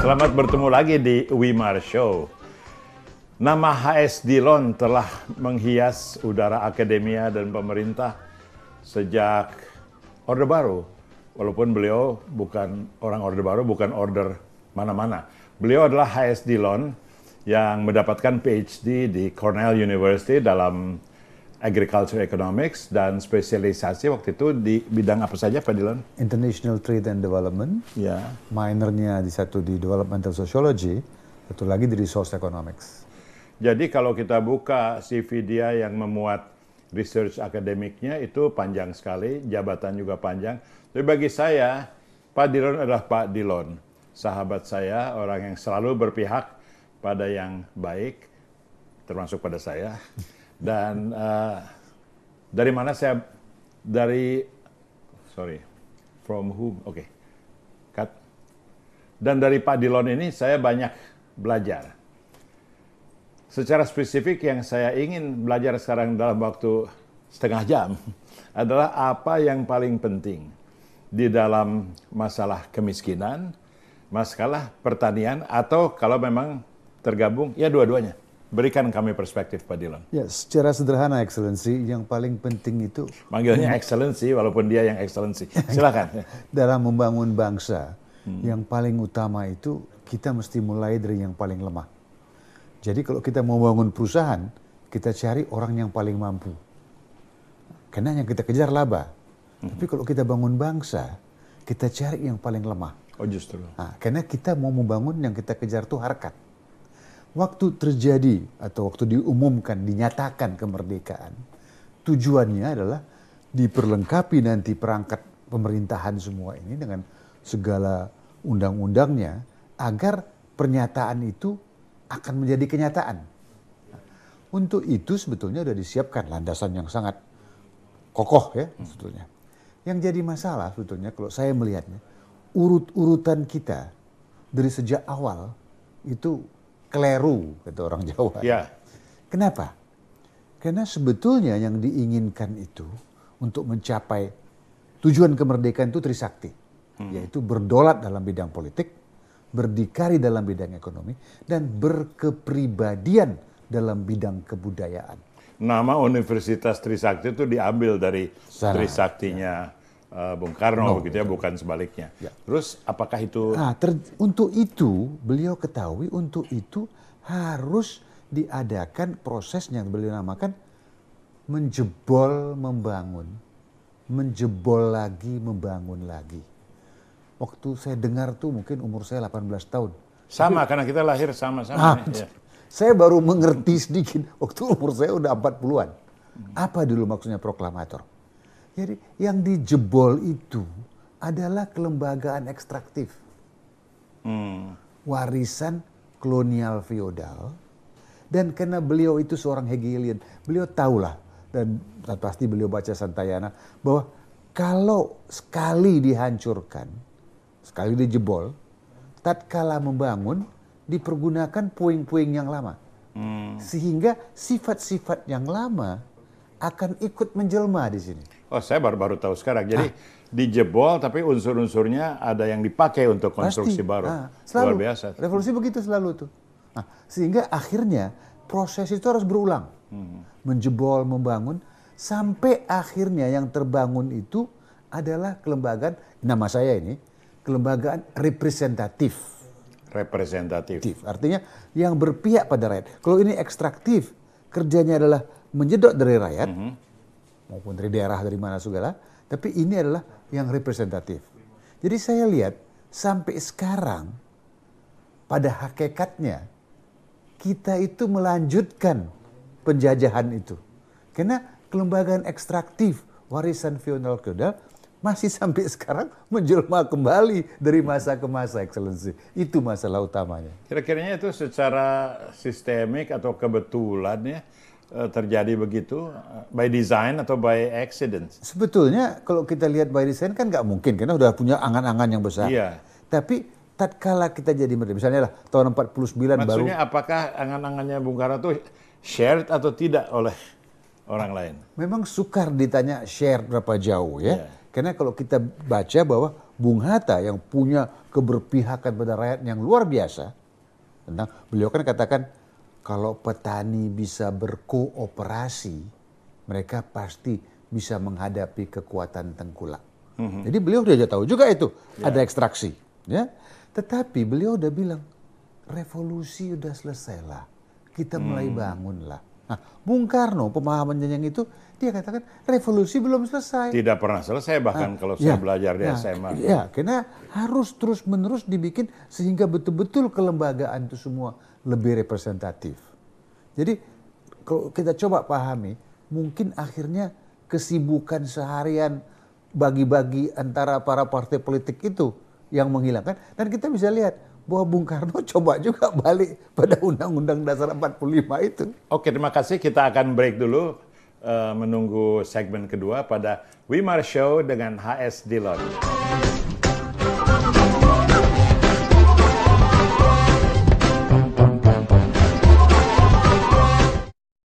Selamat bertemu lagi di Wimar Show. Nama HS Dillon telah menghias udara akademia dan pemerintah sejak Orde Baru. Walaupun beliau bukan orang Orde Baru, bukan order mana-mana. Beliau adalah HS Dillon yang mendapatkan PhD di Cornell University dalam agriculture economics dan spesialisasi waktu itu di bidang apa saja Pak Dilan? International Trade and Development. Ya. Yeah. Minornya di satu di Developmental Sociology, satu lagi di Resource Economics. Jadi kalau kita buka CV dia yang memuat research akademiknya itu panjang sekali, jabatan juga panjang. Tapi bagi saya, Pak Dilon adalah Pak Dilon, sahabat saya, orang yang selalu berpihak pada yang baik, termasuk pada saya. Dan uh, dari mana saya dari sorry from whom? Oke. Okay. Cut. Dan dari Pak Dilon ini saya banyak belajar. Secara spesifik yang saya ingin belajar sekarang dalam waktu setengah jam adalah apa yang paling penting di dalam masalah kemiskinan, masalah pertanian atau kalau memang tergabung ya dua-duanya. Berikan kami perspektif, Pak Dilan. Ya, secara sederhana, Excellency, yang paling penting itu... Manggilnya Excellency, walaupun dia yang Excellency. Silakan. Dalam membangun bangsa, hmm. yang paling utama itu kita mesti mulai dari yang paling lemah. Jadi kalau kita mau bangun perusahaan, kita cari orang yang paling mampu. Karena yang kita kejar laba. Hmm. Tapi kalau kita bangun bangsa, kita cari yang paling lemah. Oh justru. Nah, karena kita mau membangun yang kita kejar itu harkat waktu terjadi atau waktu diumumkan, dinyatakan kemerdekaan, tujuannya adalah diperlengkapi nanti perangkat pemerintahan semua ini dengan segala undang-undangnya agar pernyataan itu akan menjadi kenyataan. Untuk itu sebetulnya sudah disiapkan landasan yang sangat kokoh ya hmm. sebetulnya. Yang jadi masalah sebetulnya kalau saya melihatnya urut-urutan kita dari sejak awal itu kleru kata orang Jawa. Ya. Kenapa? Karena sebetulnya yang diinginkan itu untuk mencapai tujuan kemerdekaan itu trisakti, hmm. yaitu berdolat dalam bidang politik, berdikari dalam bidang ekonomi, dan berkepribadian dalam bidang kebudayaan. Nama Universitas Trisakti itu diambil dari Salah. Trisaktinya uh, Bung Karno no, begitu ya, betul. bukan sebaliknya. Ya. Terus apakah itu? Nah, ter, untuk itu beliau ketahui untuk itu harus diadakan proses yang beliau namakan menjebol membangun, menjebol lagi membangun lagi. Waktu saya dengar tuh mungkin umur saya 18 tahun. Sama Tapi, karena kita lahir sama-sama. Nah, ya. Saya baru mengerti sedikit waktu umur saya udah 40-an. Apa dulu maksudnya proklamator? Jadi yang dijebol itu adalah kelembagaan ekstraktif. Hmm. Warisan kolonial feodal. Dan karena beliau itu seorang Hegelian, beliau tahulah dan pasti beliau baca Santayana bahwa kalau sekali dihancurkan, sekali dijebol, tatkala membangun dipergunakan puing-puing yang lama. Hmm. Sehingga sifat-sifat yang lama akan ikut menjelma di sini. Oh, saya baru-baru tahu sekarang. Jadi ah. dijebol tapi unsur-unsurnya ada yang dipakai untuk konstruksi Pasti. baru. Ah, selalu. Luar biasa. Revolusi begitu selalu tuh. Nah, sehingga akhirnya proses itu harus berulang. Hmm. Menjebol, membangun sampai akhirnya yang terbangun itu adalah kelembagaan nama saya ini kelembagaan representatif. Representatif. Artinya yang berpihak pada rakyat. Kalau ini ekstraktif, kerjanya adalah menyedot dari rakyat. -hmm maupun dari daerah dari mana segala, tapi ini adalah yang representatif. Jadi saya lihat sampai sekarang pada hakikatnya kita itu melanjutkan penjajahan itu. Karena kelembagaan ekstraktif warisan feudal feudal masih sampai sekarang menjelma kembali dari masa ke masa, Excellency. Itu masalah utamanya. Kira-kiranya itu secara sistemik atau kebetulan ya, Eh, terjadi begitu eh, by design atau by accident? Sebetulnya kalau kita lihat by design kan nggak mungkin karena udah punya angan-angan yang besar. Iya. Tapi tatkala kita jadi merdeka, misalnya lah tahun 49 Maksudnya, baru. Maksudnya apakah angan-angannya Bung Karno itu shared atau tidak oleh orang lain? Memang sukar ditanya shared berapa jauh ya. Yeah. Karena kalau kita baca bahwa Bung Hatta yang punya keberpihakan pada rakyat yang luar biasa tentang beliau kan katakan kalau petani bisa berkooperasi, mereka pasti bisa menghadapi kekuatan tengkulak. Mm-hmm. Jadi beliau sudah tahu juga itu yeah. ada ekstraksi, ya. Tetapi beliau sudah bilang revolusi sudah selesai lah, kita mulai hmm. bangun lah. Nah, Bung Karno pemahamannya yang itu dia katakan revolusi belum selesai. Tidak pernah selesai bahkan nah, kalau ya, saya belajar di nah, SMA. Ya, karena harus terus-menerus dibikin sehingga betul-betul kelembagaan itu semua lebih representatif. Jadi kalau kita coba pahami, mungkin akhirnya kesibukan seharian bagi-bagi antara para partai politik itu yang menghilangkan dan kita bisa lihat bahwa Bung Karno coba juga balik pada Undang-Undang Dasar 45 itu. Oke, terima kasih. Kita akan break dulu eh, menunggu segmen kedua pada Wimar Show dengan HS Dillon.